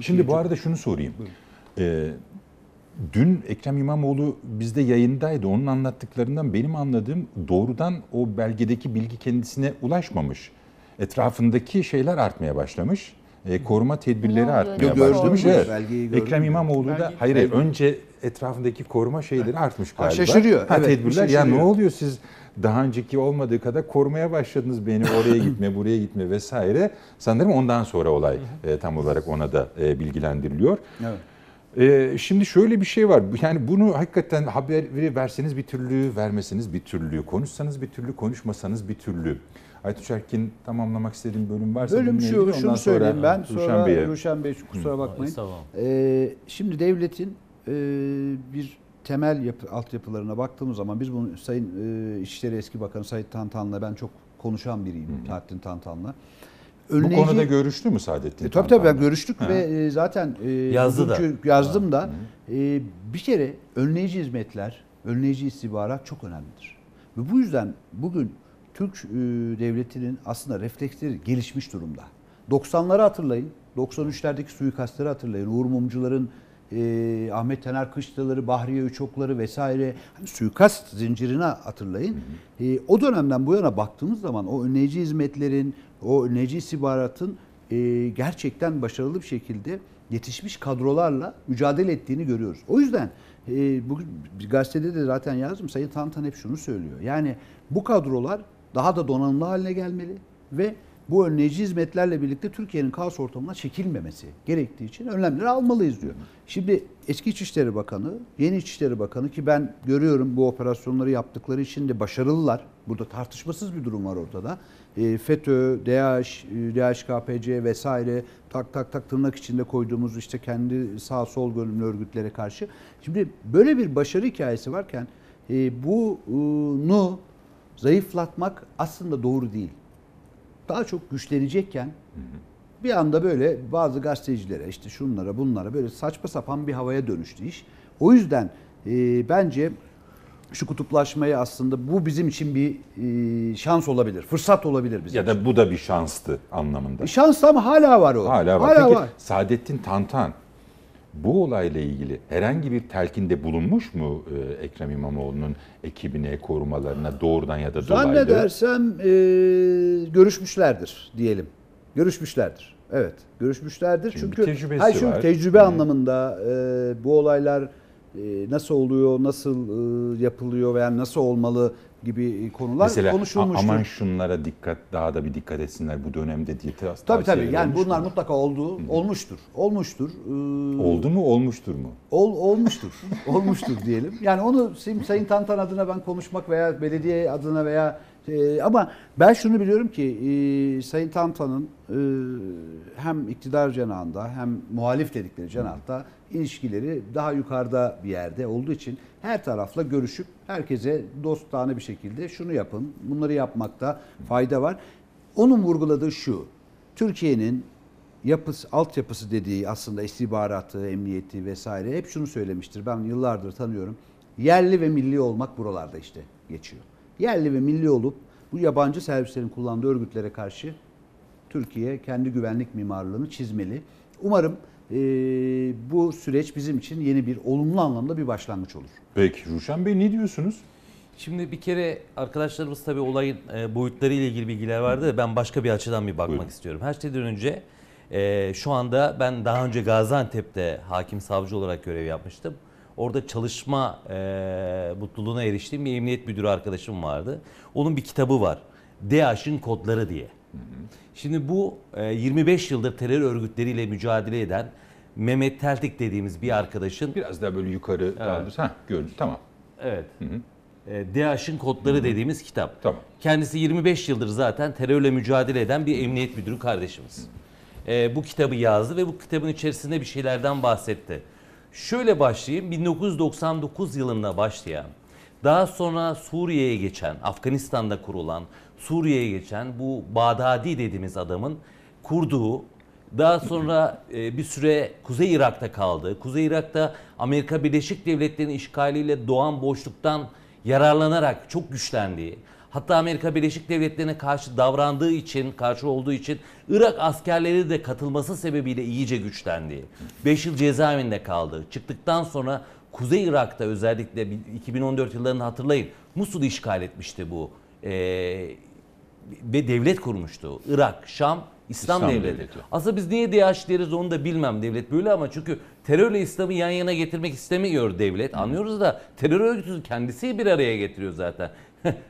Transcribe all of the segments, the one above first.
Şimdi bu arada şunu sorayım. Ee, dün Ekrem İmamoğlu bizde yayındaydı. Onun anlattıklarından benim anladığım doğrudan o belgedeki bilgi kendisine ulaşmamış. Etrafındaki şeyler artmaya başlamış. E, koruma tedbirleri artmaya başlamış. Evet. Ekrem mü? İmamoğlu da hayır hayır, önce etrafındaki koruma şeyleri artmış galiba. Ha, şaşırıyor. Ha, evet, tedbirler şaşırıyor. ya ne oluyor siz daha önceki olmadığı kadar korumaya başladınız beni oraya gitme buraya gitme vesaire. Sanırım ondan sonra olay e, tam olarak ona da e, bilgilendiriliyor. Evet. Ee, şimdi şöyle bir şey var. Yani bunu hakikaten haber verseniz bir türlü, vermeseniz bir türlü, konuşsanız bir türlü, konuşmasanız bir türlü. Aytuç Erkin tamamlamak istediğim bölüm varsa bölüm şu, şunu söyleyeyim ben. Sonra Ruşen Bey, Ruşen Bey kusura bakmayın. Ee, şimdi devletin e, bir temel yapı, altyapılarına baktığımız zaman biz bunu Sayın e, İçişleri Eski Bakanı Sait Tantan'la ben çok konuşan biriyim Hı. Saadettin Tantan'la. Önleyici, Bu konuda görüştü mü Saadettin e, Tabii tabii ben görüştük ha. ve e, zaten e, yazdı da. yazdım ha. da e, bir kere önleyici hizmetler, önleyici istihbarat çok önemlidir. Ve bu yüzden bugün Türk e, devletinin aslında refleksleri gelişmiş durumda. 90'ları hatırlayın. 93'lerdeki suikastları hatırlayın. Uğur Mumcuların e, Ahmet Tener Kışlaları, Bahriye Üçokları vesaire hani suikast zincirini hatırlayın. Hı hı. E, o dönemden bu yana baktığımız zaman o önleyici hizmetlerin, o önleyici istihbaratın e, gerçekten başarılı bir şekilde yetişmiş kadrolarla mücadele ettiğini görüyoruz. O yüzden e, bugün gazetede de zaten yazdım Sayın Tantan hep şunu söylüyor. Yani bu kadrolar daha da donanımlı haline gelmeli ve bu önleyici hizmetlerle birlikte Türkiye'nin kaos ortamına çekilmemesi gerektiği için önlemleri almalıyız diyor. Şimdi eski İçişleri Bakanı, yeni İçişleri Bakanı ki ben görüyorum bu operasyonları yaptıkları için de başarılılar. Burada tartışmasız bir durum var ortada. E, FETÖ, DAEŞ, e, DHKPC vesaire tak tak tak tırnak içinde koyduğumuz işte kendi sağ sol görünümlü örgütlere karşı. Şimdi böyle bir başarı hikayesi varken e, bunu zayıflatmak aslında doğru değil daha çok güçlenecekken bir anda böyle bazı gazetecilere işte şunlara bunlara böyle saçma sapan bir havaya dönüştü iş. O yüzden e, bence şu kutuplaşmayı aslında bu bizim için bir e, şans olabilir, fırsat olabilir bizim. Ya da için. bu da bir şanstı anlamında. Şans ama hala var o. Hala var. Hala Peki var. Saadettin Tantan bu olayla ilgili herhangi bir telkinde bulunmuş mu e, Ekrem İmamoğlu'nun ekibine, korumalarına doğrudan ya da dolaylı? Zannedersem e, görüşmüşlerdir diyelim. Görüşmüşlerdir. Evet, görüşmüşlerdir. Şimdi çünkü tecrübesi hayır, çünkü var. tecrübe hmm. anlamında e, bu olaylar e, nasıl oluyor, nasıl e, yapılıyor veya nasıl olmalı gibi e, konular Mesela, konuşulmuştu. Mesela aman şunlara dikkat daha da bir dikkat etsinler bu dönemde diye tavsiye Tabii tabii yani bunlar mu? mutlaka oldu, Hı. olmuştur. Olmuştur. Ee, Oldu mu olmuştur mu? Ol, olmuştur. olmuştur diyelim. Yani onu Sayın Tantan adına ben konuşmak veya belediye adına veya ee, ama ben şunu biliyorum ki e, Sayın Tantan'ın e, hem iktidar cenahında hem muhalif dedikleri cenahta ilişkileri daha yukarıda bir yerde olduğu için her tarafla görüşüp herkese dostane bir şekilde şunu yapın, bunları yapmakta fayda var. Onun vurguladığı şu, Türkiye'nin yapısı, altyapısı dediği aslında istihbaratı, emniyeti vesaire hep şunu söylemiştir. Ben yıllardır tanıyorum. Yerli ve milli olmak buralarda işte geçiyor yerli ve milli olup bu yabancı servislerin kullandığı örgütlere karşı Türkiye kendi güvenlik mimarlığını çizmeli. Umarım e, bu süreç bizim için yeni bir olumlu anlamda bir başlangıç olur. Peki Ruşen Bey ne diyorsunuz? Şimdi bir kere arkadaşlarımız tabii olayın e, boyutları ile ilgili bilgiler vardı. Ben başka bir açıdan bir bakmak Buyurun. istiyorum. Her şeyden önce e, şu anda ben daha önce Gaziantep'te hakim savcı olarak görev yapmıştım orada çalışma e, mutluluğuna eriştiğim bir emniyet müdürü arkadaşım vardı. Onun bir kitabı var. DAEŞ'in kodları diye. Şimdi bu 25 yıldır terör örgütleriyle mücadele eden Mehmet Tertik dediğimiz bir arkadaşın biraz daha böyle yukarı evet. kaldır. Ha gördüm tamam. Evet. Hı hı. DAEŞ'in kodları hı hı. dediğimiz kitap. Tamam. Kendisi 25 yıldır zaten terörle mücadele eden bir emniyet müdürü kardeşimiz. Hı. E, bu kitabı yazdı ve bu kitabın içerisinde bir şeylerden bahsetti. Şöyle başlayayım 1999 yılında başlayan daha sonra Suriye'ye geçen, Afganistan'da kurulan, Suriye'ye geçen bu Bağdadi dediğimiz adamın kurduğu daha sonra e, bir süre Kuzey Irak'ta kaldı. Kuzey Irak'ta Amerika Birleşik Devletleri'nin işgaliyle doğan boşluktan yararlanarak çok güçlendiği, hatta Amerika Birleşik Devletleri'ne karşı davrandığı için, karşı olduğu için Irak askerleri de katılması sebebiyle iyice güçlendi. 5 yıl cezaevinde kaldı. Çıktıktan sonra Kuzey Irak'ta özellikle 2014 yıllarını hatırlayın Musul işgal etmişti bu e, ve devlet kurmuştu. Irak, Şam, İslam, İslam devleti. devleti. Aslında biz niye DH deriz onu da bilmem devlet böyle ama çünkü terörle İslam'ı yan yana getirmek istemiyor devlet. Anlıyoruz da terör örgütü kendisi bir araya getiriyor zaten.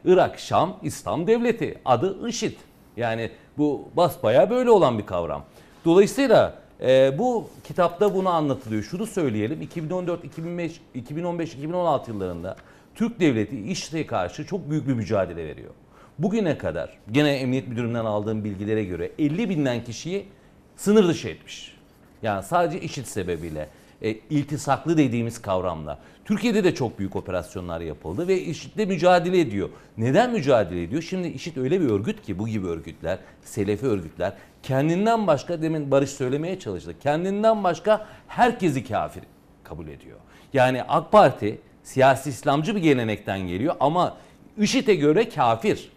Irak, Şam, İslam Devleti. Adı IŞİD. Yani bu basbaya böyle olan bir kavram. Dolayısıyla e, bu kitapta bunu anlatılıyor. Şunu söyleyelim. 2014, 2015, 2016 yıllarında Türk devleti IŞİD'e karşı çok büyük bir mücadele veriyor. Bugüne kadar gene emniyet müdürümden aldığım bilgilere göre 50 binden kişiyi sınır dışı etmiş. Yani sadece IŞİD sebebiyle e, iltisaklı dediğimiz kavramla. Türkiye'de de çok büyük operasyonlar yapıldı ve IŞİD'le mücadele ediyor. Neden mücadele ediyor? Şimdi IŞİD öyle bir örgüt ki bu gibi örgütler, Selefi örgütler kendinden başka demin Barış söylemeye çalıştı. Kendinden başka herkesi kafir kabul ediyor. Yani AK Parti siyasi İslamcı bir gelenekten geliyor ama IŞİD'e göre kafir.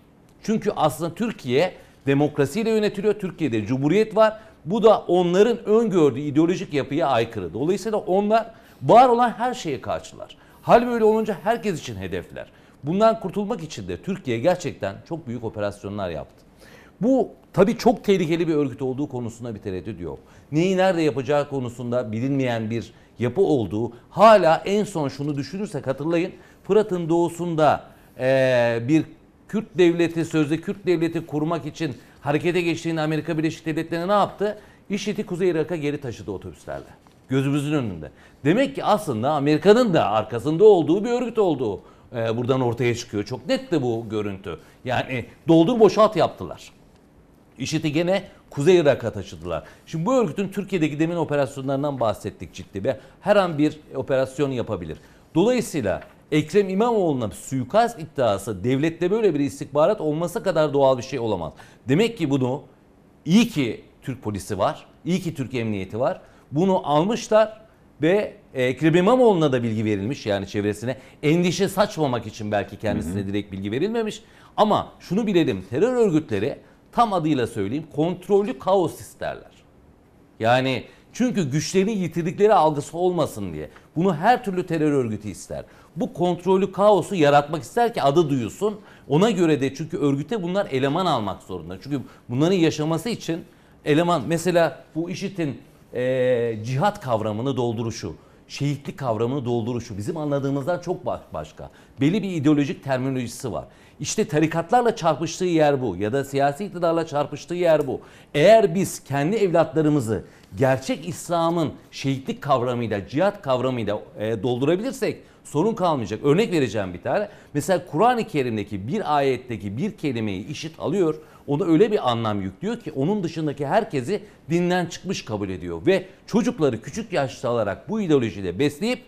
Çünkü aslında Türkiye demokrasiyle yönetiliyor. Türkiye'de cumhuriyet var bu da onların öngördüğü ideolojik yapıya aykırı. Dolayısıyla onlar var olan her şeye karşılar. Hal böyle olunca herkes için hedefler. Bundan kurtulmak için de Türkiye gerçekten çok büyük operasyonlar yaptı. Bu tabii çok tehlikeli bir örgüt olduğu konusunda bir tereddüt yok. Neyi nerede yapacağı konusunda bilinmeyen bir yapı olduğu hala en son şunu düşünürsek hatırlayın Fırat'ın doğusunda e, bir Kürt devleti sözde Kürt devleti kurmak için harekete geçtiğinde Amerika Birleşik Devletleri ne yaptı? IŞİD'i Kuzey Irak'a geri taşıdı otobüslerle. Gözümüzün önünde. Demek ki aslında Amerika'nın da arkasında olduğu bir örgüt olduğu e, ee, buradan ortaya çıkıyor. Çok net de bu görüntü. Yani doldur boşalt yaptılar. IŞİD'i gene Kuzey Irak'a taşıdılar. Şimdi bu örgütün Türkiye'deki demin operasyonlarından bahsettik ciddi bir her an bir operasyon yapabilir. Dolayısıyla Ekrem İmamoğlu'na suikast iddiası devlette böyle bir istihbarat olması kadar doğal bir şey olamaz. Demek ki bunu iyi ki Türk polisi var, iyi ki Türk emniyeti var. Bunu almışlar ve e, Ekrem İmamoğlu'na da bilgi verilmiş yani çevresine. Endişe saçmamak için belki kendisine hı hı. direkt bilgi verilmemiş. Ama şunu bilelim terör örgütleri tam adıyla söyleyeyim kontrollü kaos isterler. Yani çünkü güçlerini yitirdikleri algısı olmasın diye. Bunu her türlü terör örgütü ister. Bu kontrolü, kaosu yaratmak ister ki adı duyulsun. Ona göre de çünkü örgüte bunlar eleman almak zorunda. Çünkü bunların yaşaması için eleman mesela bu IŞİD'in e, cihat kavramını dolduruşu, şehitlik kavramını dolduruşu bizim anladığımızdan çok başka. Belli bir ideolojik terminolojisi var. İşte tarikatlarla çarpıştığı yer bu ya da siyasi iktidarla çarpıştığı yer bu. Eğer biz kendi evlatlarımızı gerçek İslam'ın şehitlik kavramıyla, cihat kavramıyla e, doldurabilirsek sorun kalmayacak. Örnek vereceğim bir tane. Mesela Kur'an-ı Kerim'deki bir ayetteki bir kelimeyi işit alıyor. Ona öyle bir anlam yüklüyor ki onun dışındaki herkesi dinden çıkmış kabul ediyor. Ve çocukları küçük yaşta alarak bu ideolojide besleyip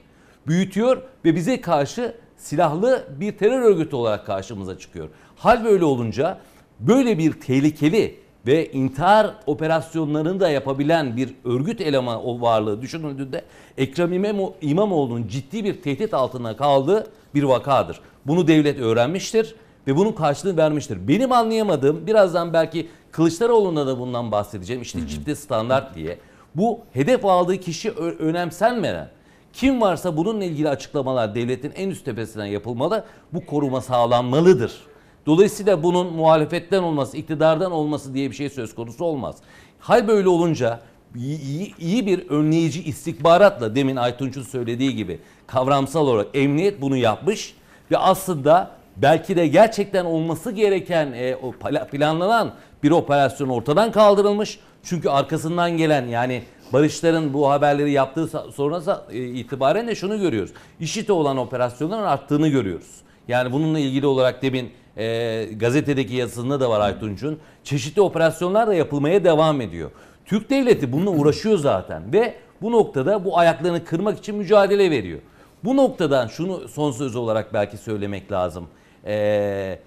büyütüyor ve bize karşı silahlı bir terör örgütü olarak karşımıza çıkıyor. Hal böyle olunca böyle bir tehlikeli ve intihar operasyonlarını da yapabilen bir örgüt elemanı o varlığı düşünüldüğünde Ekrem İmamoğlu'nun ciddi bir tehdit altına kaldığı bir vakadır. Bunu devlet öğrenmiştir ve bunun karşılığını vermiştir. Benim anlayamadığım birazdan belki Kılıçdaroğlu'na da bundan bahsedeceğim işte hı çifte standart diye. Bu hedef aldığı kişi önemsenmeden kim varsa bununla ilgili açıklamalar devletin en üst tepesinden yapılmalı. Bu koruma sağlanmalıdır. Dolayısıyla bunun muhalefetten olması, iktidardan olması diye bir şey söz konusu olmaz. Hal böyle olunca iyi, iyi bir önleyici istihbaratla demin Aytunç'un söylediği gibi kavramsal olarak emniyet bunu yapmış ve aslında belki de gerçekten olması gereken e, o planlanan bir operasyon ortadan kaldırılmış. Çünkü arkasından gelen yani Barışların bu haberleri yaptığı sonrası e, itibaren de şunu görüyoruz. İşite olan operasyonların arttığını görüyoruz. Yani bununla ilgili olarak demin e, gazetedeki yazısında da var Aytunç'un. Çeşitli operasyonlar da yapılmaya devam ediyor. Türk devleti bununla uğraşıyor zaten ve bu noktada bu ayaklarını kırmak için mücadele veriyor. Bu noktadan şunu son söz olarak belki söylemek lazım. Ee,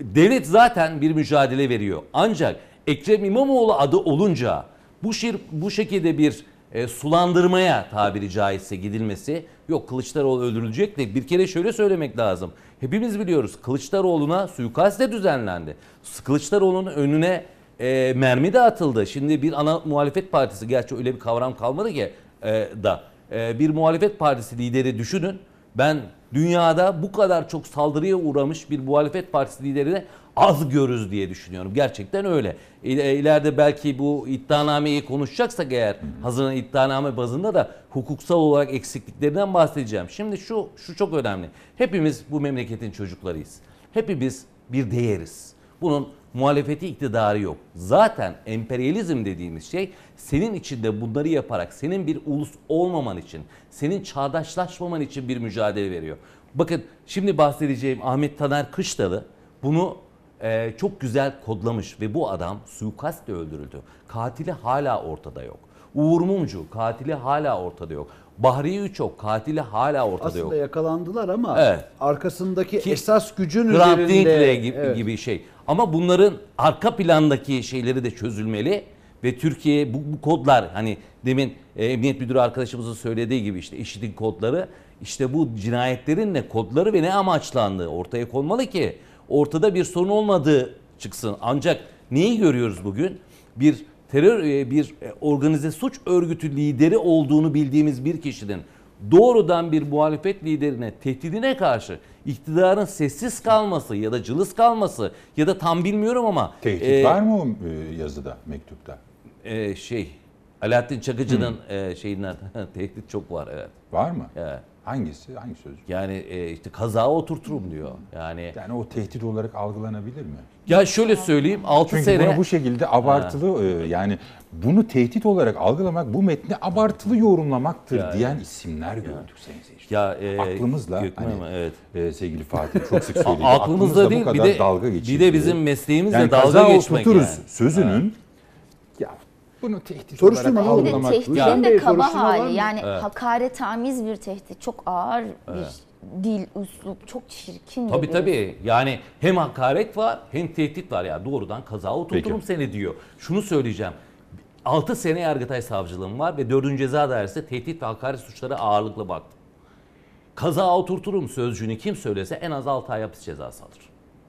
devlet zaten bir mücadele veriyor. Ancak Ekrem İmamoğlu adı olunca bu, şir, bu şekilde bir e, sulandırmaya tabiri caizse gidilmesi yok Kılıçdaroğlu öldürülecek de bir kere şöyle söylemek lazım. Hepimiz biliyoruz Kılıçdaroğlu'na suikast de düzenlendi. Kılıçdaroğlu'nun önüne e, mermi de atıldı. Şimdi bir ana muhalefet partisi gerçi öyle bir kavram kalmadı ki e, da e, bir muhalefet partisi lideri düşünün. Ben dünyada bu kadar çok saldırıya uğramış bir muhalefet partisi liderine az görürüz diye düşünüyorum. Gerçekten öyle. İleride belki bu iddianameyi konuşacaksak eğer hazır iddianame bazında da hukuksal olarak eksikliklerinden bahsedeceğim. Şimdi şu şu çok önemli. Hepimiz bu memleketin çocuklarıyız. Hepimiz bir değeriz. Bunun muhalefeti iktidarı yok. Zaten emperyalizm dediğimiz şey senin içinde bunları yaparak senin bir ulus olmaman için, senin çağdaşlaşmaman için bir mücadele veriyor. Bakın şimdi bahsedeceğim Ahmet Taner Kışlalı bunu e, çok güzel kodlamış ve bu adam suikastle öldürüldü. Katili hala ortada yok. Uğur Mumcu katili hala ortada yok. Bahri Üçok katili hala ortada Aslında yok. Aslında yakalandılar ama evet. arkasındaki Ki, esas gücün Grant üzerinde. Grant gibi, evet. gibi şey. Ama bunların arka plandaki şeyleri de çözülmeli ve Türkiye bu, bu kodlar hani demin e, emniyet müdürü arkadaşımızın söylediği gibi işte IŞİD'in kodları işte bu cinayetlerin ne kodları ve ne amaçlandığı ortaya konmalı ki ortada bir sorun olmadığı çıksın. Ancak neyi görüyoruz bugün? Bir terör e, bir e, organize suç örgütü lideri olduğunu bildiğimiz bir kişinin doğrudan bir muhalefet liderine tehdidine karşı iktidarın sessiz kalması ya da cılız kalması ya da tam bilmiyorum ama tehdit e, var mı o e, yazıda mektupta? E, şey Alaaddin Çakıcı'nın e, şeyinden tehdit çok var evet. Var mı? Evet. Hangisi? Hangi sözcük? Yani e, işte kazağa oturturum diyor. Yani Yani o tehdit olarak algılanabilir mi? ya şöyle söyleyeyim 6 Çünkü sene bunu bu şekilde abartılı e, yani bunu tehdit olarak algılamak bu metni abartılı yorumlamaktır diyen isimler gördük sayın seyirciler. ya e, aklımızla hani, ama, evet. e, sevgili Fatih çok sık söyledi. aklımızla, aklımızla değil bu bir de dalga bir de bizim mesleğimizle yani dalga kaza geçmek yani. sözünün bunu tehdit Soruşturma olarak de algılamak. tehditin de kaba soruşturma var mı? hali yani hakaretamiz bir tehdit çok ağır bir dil, üslup çok çirkin bir Tabii dil. tabii. Yani hem hakaret var hem tehdit var. Ya doğrudan kaza oturturum seni diyor. Şunu söyleyeceğim. 6 sene Yargıtay savcılığım var ve 4. Ceza Dairesi'nde tehdit ve hakaret suçları ağırlıklı baktım. Kaza oturturum sözcüğünü kim söylese en az 6 ay hapis cezası alır.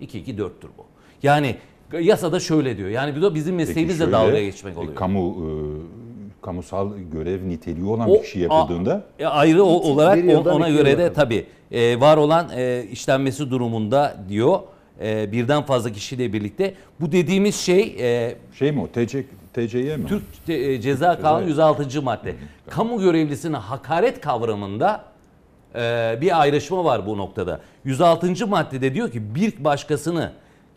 2-2-4'tür bu. Yani Yasada şöyle diyor. Yani bu da bizim mesleğimizle şöyle, dalga geçmek oluyor. E, kamu e, kamusal görev niteliği olan o, bir kişi yapıldığında a, e, ayrı o, olarak on, ona göre de tabii e, var olan e, işlenmesi durumunda diyor. E, birden fazla kişiyle birlikte bu dediğimiz şey e, şey mi o TC TC'ye mi? Türk te, Ceza Kanunu 106. madde. Hı, Kamu görevlisine hakaret kavramında e, bir ayrışma var bu noktada. 106. maddede diyor ki bir başkasını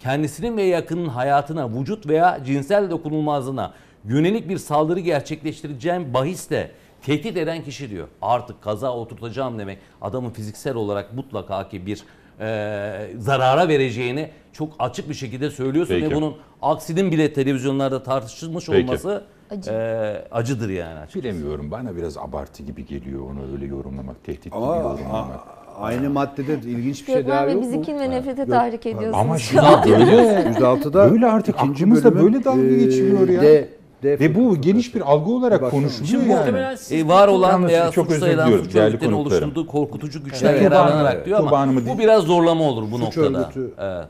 kendisinin ve yakının hayatına, vücut veya cinsel dokunulmazlığına yönelik bir saldırı gerçekleştireceğim bahiste tehdit eden kişi diyor. Artık kaza oturtacağım demek adamın fiziksel olarak mutlaka ki bir e, zarara vereceğini çok açık bir şekilde söylüyorsun Peki. ve bunun aksinin bile televizyonlarda tartışılmış Peki. olması Acı. E, acıdır yani açıkçası. Bilemiyorum bana biraz abartı gibi geliyor onu öyle yorumlamak, tehdit gibi aa, yorumlamak. Aa aynı maddede de ilginç bir şey daha yok mu? bizi kin ve nefrete tahrik ediyorsunuz. Ama şu an böyle. 106'da böyle artık aklımızda böyle dalga e, geçmiyor ya. ve bu geniş bir algı olarak Bak, konuşuluyor şimdi yani. Muhtemelen e, var olan veya çok suç sayılan suç örgütlerinin oluşturduğu korkutucu güçler evet. yararlanarak diyor ama Tubanımı bu biraz zorlama olur bu suç noktada. Örgütü. Evet.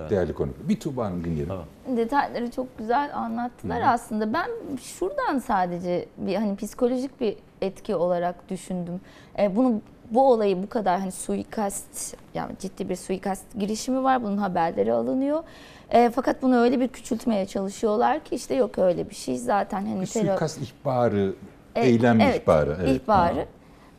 Evet. Değerli konu. Bir Tuğba Hanım dinleyelim. Tamam. Detayları çok güzel anlattılar Hı. aslında. Ben şuradan sadece bir hani psikolojik bir etki olarak düşündüm. E, bunu bu olayı bu kadar hani suikast yani ciddi bir suikast girişimi var. Bunun haberleri alınıyor. E, fakat bunu öyle bir küçültmeye çalışıyorlar ki işte yok öyle bir şey. Zaten hani bir terör... suikast ihbarı, e, eylem evet, ihbarı. Evet, ihbarı.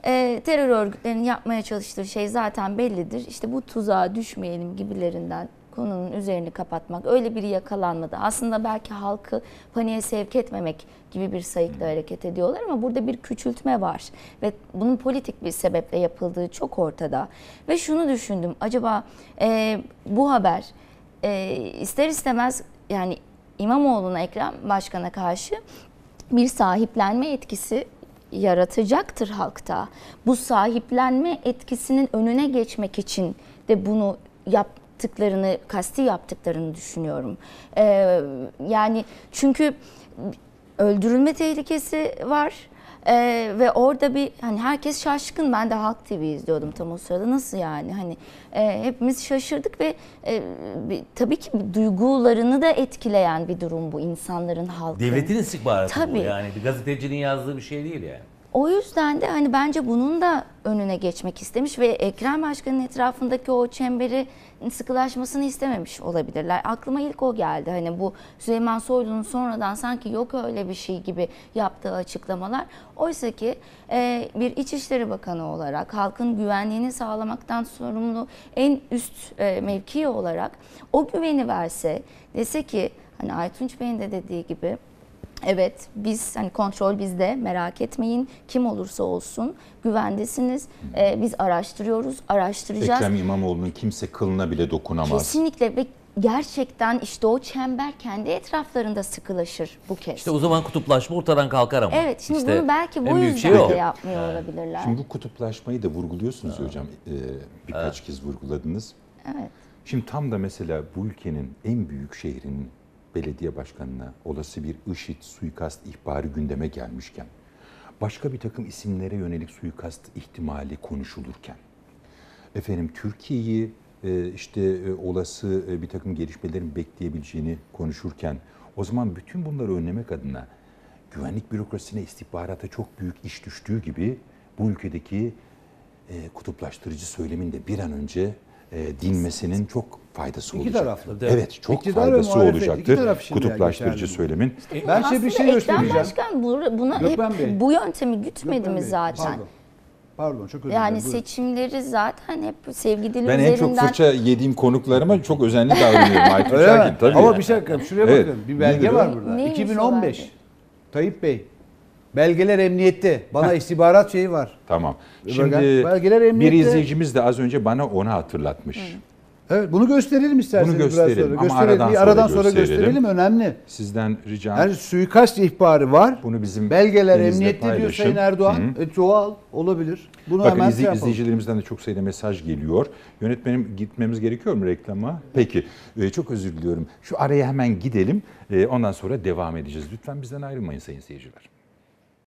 E, terör örgütlerinin yapmaya çalıştığı şey zaten bellidir. İşte bu tuzağa düşmeyelim gibilerinden konunun üzerini kapatmak, öyle biri yakalanmadı. Aslında belki halkı paniğe sevk etmemek gibi bir sayıkla hareket ediyorlar ama burada bir küçültme var ve bunun politik bir sebeple yapıldığı çok ortada. Ve şunu düşündüm, acaba e, bu haber e, ister istemez yani İmamoğlu'na, Ekrem Başkan'a karşı bir sahiplenme etkisi yaratacaktır halkta. Bu sahiplenme etkisinin önüne geçmek için de bunu yap yaptıklarını, kasti yaptıklarını düşünüyorum. Ee, yani çünkü öldürülme tehlikesi var. Ee, ve orada bir hani herkes şaşkın ben de Halk TV izliyordum tam o sırada nasıl yani hani e, hepimiz şaşırdık ve e, bir, tabii ki duygularını da etkileyen bir durum bu insanların halkın. Devletin istihbaratı tabii. bu yani bir gazetecinin yazdığı bir şey değil yani. O yüzden de hani bence bunun da önüne geçmek istemiş ve Ekrem Başkan'ın etrafındaki o çemberi sıkılaşmasını istememiş olabilirler. Aklıma ilk o geldi. Hani bu Süleyman Soylu'nun sonradan sanki yok öyle bir şey gibi yaptığı açıklamalar. Oysa ki e, bir İçişleri Bakanı olarak halkın güvenliğini sağlamaktan sorumlu en üst e, mevki olarak o güveni verse dese ki hani Aytunç Bey'in de dediği gibi Evet biz hani kontrol bizde merak etmeyin kim olursa olsun güvendesiniz. Ee, biz araştırıyoruz, araştıracağız. Ekrem İmamoğlu'nun kimse kılına bile dokunamaz. Kesinlikle ve gerçekten işte o çember kendi etraflarında sıkılaşır bu kez. İşte o zaman kutuplaşma ortadan kalkar ama. Evet şimdi İşte bunu belki bu büyük yüzden şey de yapmıyor olabilirler. Şimdi bu kutuplaşmayı da vurguluyorsunuz hocam. Ee, birkaç kez vurguladınız. Evet. Şimdi tam da mesela bu ülkenin en büyük şehrinin belediye başkanına olası bir IŞİD suikast ihbarı gündeme gelmişken, başka bir takım isimlere yönelik suikast ihtimali konuşulurken, efendim Türkiye'yi e, işte e, olası e, bir takım gelişmelerin bekleyebileceğini konuşurken, o zaman bütün bunları önlemek adına güvenlik bürokrasisine, istihbarata çok büyük iş düştüğü gibi bu ülkedeki e, kutuplaştırıcı söylemin de bir an önce dinmesinin çok faydası iki olacak. taraflı. Değil Evet, çok İktidar faydası muhalefet, olacaktır. taraf şimdi Kutuplaştırıcı söylemin. İşte Ben size bir şey Aslında Ekrem göstereceğim. Başkan bu- buna hep bu yöntemi gütmedi mi zaten? Pardon. çok özür dilerim. Yani seçimleri zaten hep sevgi dil Ben en çok üzerinden fırça yediğim konuklarıma çok özenli davranıyorum. Aykut Öyle tabii. Ama bir şey dakika, şuraya Evet. bakın. Bir belge Nedir o? var burada. Neymiş 2015. belge? Tayyip Bey. Belgeler emniyette. Bana istihbarat şeyi var. Tamam. Şimdi Belgeler bir izleyicimiz de az önce bana onu hatırlatmış. Evet bunu gösterelim isterseniz bunu gösterelim. biraz sonra. Ama aradan, sonra aradan sonra gösterelim. gösterelim önemli. Sizden ricam. Yani suikast ihbarı var. Bunu bizim belgeler emniyette diyor Sayın Erdoğan. Hı. E, çoğal olabilir. Bunu Bakın hemen izli, şey izleyicilerimizden de çok sayıda mesaj geliyor. Yönetmenim gitmemiz gerekiyor mu reklama? Peki. E, çok özür diliyorum. Şu araya hemen gidelim. E, ondan sonra devam edeceğiz. Lütfen bizden ayrılmayın sayın seyirciler.